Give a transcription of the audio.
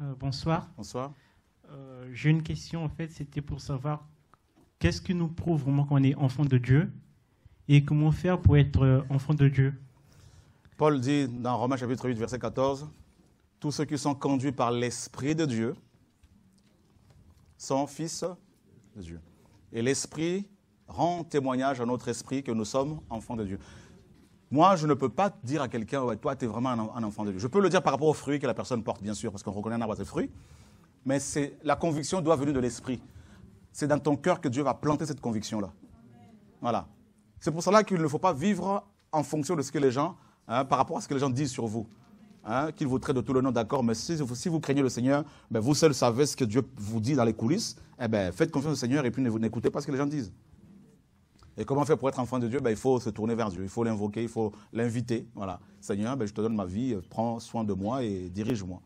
Euh, bonsoir. Bonsoir. Euh, j'ai une question, en fait, c'était pour savoir qu'est-ce qui nous prouve vraiment qu'on est enfant de Dieu et comment faire pour être euh, enfant de Dieu. Paul dit dans Romains chapitre 8, verset 14, Tous ceux qui sont conduits par l'Esprit de Dieu sont fils de Dieu. Et l'Esprit rend témoignage à notre esprit que nous sommes enfants de Dieu. Moi, je ne peux pas dire à quelqu'un, toi, tu es vraiment un, enfant de Dieu. Je peux le dire par rapport aux fruits que la personne porte, bien sûr, parce qu'on reconnaît un arbre à ses fruits. Mais c'est la conviction doit venir de l'esprit. C'est dans ton cœur que Dieu va planter cette conviction-là. Voilà. C'est pour cela qu'il ne faut pas vivre en fonction de ce que les gens, hein, par rapport à ce que les gens disent sur vous. Hein, qu'ils vous traitent de tout le nom, d'accord, mais si, vous craignez le Seigneur, ben, vous seul savez ce que Dieu vous dit dans les coulisses, eh ben, faites confiance au Seigneur et puis n'écoutez pas ce que les gens disent. Et comment faire pour être enfant de Dieu ben, Il faut se tourner vers Dieu, il faut l'invoquer, il faut l'inviter. Voilà. Seigneur, ben, je te donne ma vie, prends soin de moi et dirige-moi.